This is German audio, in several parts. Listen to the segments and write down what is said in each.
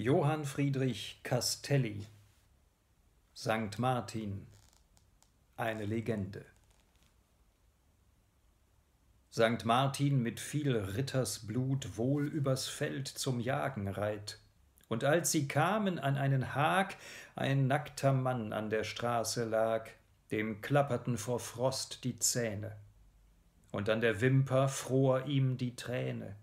Johann Friedrich Castelli Sankt Martin Eine Legende Sankt Martin mit viel Rittersblut wohl übers Feld zum Jagen reiht. Und als sie kamen an einen Hag, ein nackter Mann an der Straße lag, dem klapperten vor Frost die Zähne, und an der Wimper fror ihm die Träne.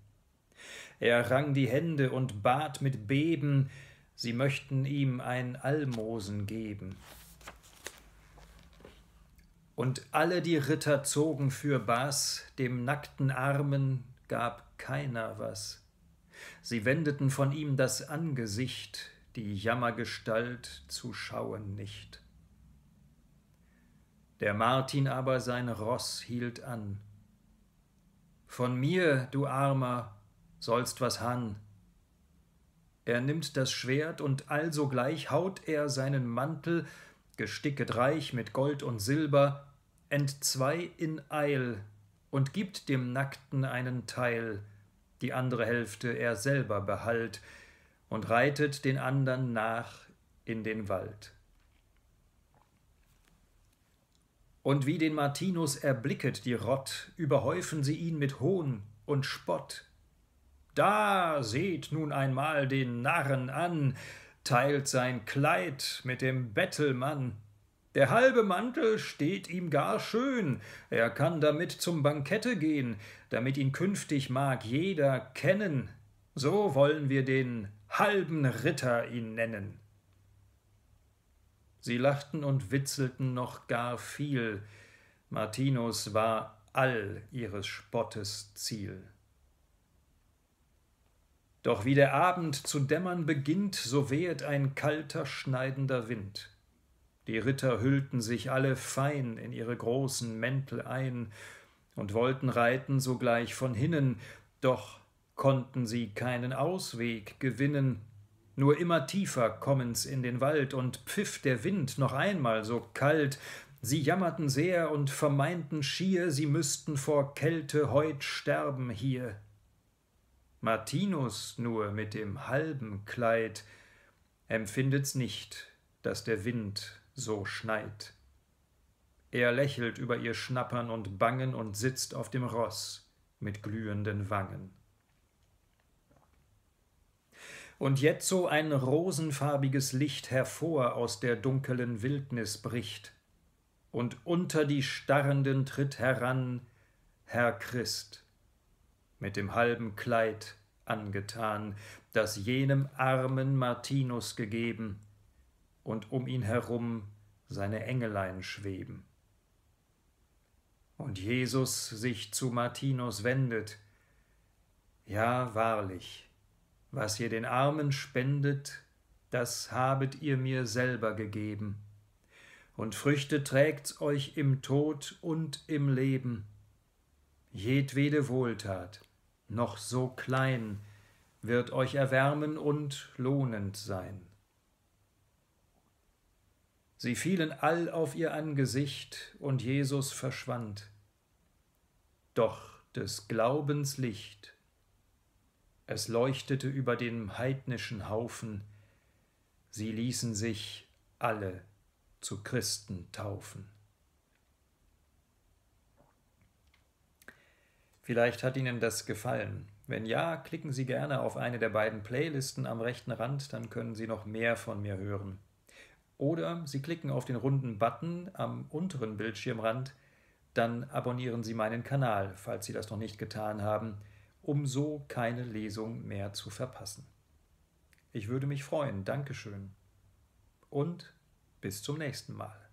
Er rang die Hände und bat mit Beben, sie möchten ihm ein Almosen geben. Und alle die Ritter zogen für fürbaß, dem nackten Armen gab keiner was. Sie wendeten von ihm das Angesicht, die Jammergestalt zu schauen nicht. Der Martin aber sein Ross hielt an. Von mir, du Armer, sollst was han. Er nimmt das Schwert und allsogleich haut er seinen Mantel, gesticket reich mit Gold und Silber, entzwei in Eil und gibt dem Nackten einen Teil, die andere Hälfte er selber behalt und reitet den andern nach in den Wald. Und wie den Martinus erblicket die Rott, überhäufen sie ihn mit Hohn und Spott, da seht nun einmal den Narren an, teilt sein Kleid mit dem Bettelmann. Der halbe Mantel steht ihm gar schön, er kann damit zum Bankette gehen, damit ihn künftig mag jeder kennen. So wollen wir den halben Ritter ihn nennen. Sie lachten und witzelten noch gar viel. Martinus war all ihres Spottes Ziel. Doch wie der Abend zu dämmern beginnt, so wehet ein kalter, schneidender Wind. Die Ritter hüllten sich alle fein in ihre großen Mäntel ein und wollten reiten sogleich von hinnen, doch konnten sie keinen Ausweg gewinnen. Nur immer tiefer kommen's in den Wald und pfiff der Wind noch einmal so kalt. Sie jammerten sehr und vermeinten schier, sie müssten vor Kälte heut sterben hier. Martinus nur mit dem halben Kleid empfindet's nicht, dass der Wind so schneit. Er lächelt über ihr Schnappern und Bangen und sitzt auf dem Ross mit glühenden Wangen. Und jetzt so ein rosenfarbiges Licht hervor aus der dunkelen Wildnis bricht, und unter die Starrenden tritt heran Herr Christ mit dem halben Kleid angetan, das jenem armen Martinus gegeben, und um ihn herum seine Engelein schweben. Und Jesus sich zu Martinus wendet, ja wahrlich, was ihr den Armen spendet, das habet ihr mir selber gegeben, und Früchte trägt's euch im Tod und im Leben, jedwede Wohltat, noch so klein, wird euch erwärmen und lohnend sein. Sie fielen all auf ihr Angesicht, und Jesus verschwand. Doch des Glaubens Licht, es leuchtete über dem heidnischen Haufen, sie ließen sich alle zu Christen taufen. Vielleicht hat Ihnen das gefallen. Wenn ja, klicken Sie gerne auf eine der beiden Playlisten am rechten Rand, dann können Sie noch mehr von mir hören. Oder Sie klicken auf den runden Button am unteren Bildschirmrand, dann abonnieren Sie meinen Kanal, falls Sie das noch nicht getan haben, um so keine Lesung mehr zu verpassen. Ich würde mich freuen, Dankeschön. Und bis zum nächsten Mal.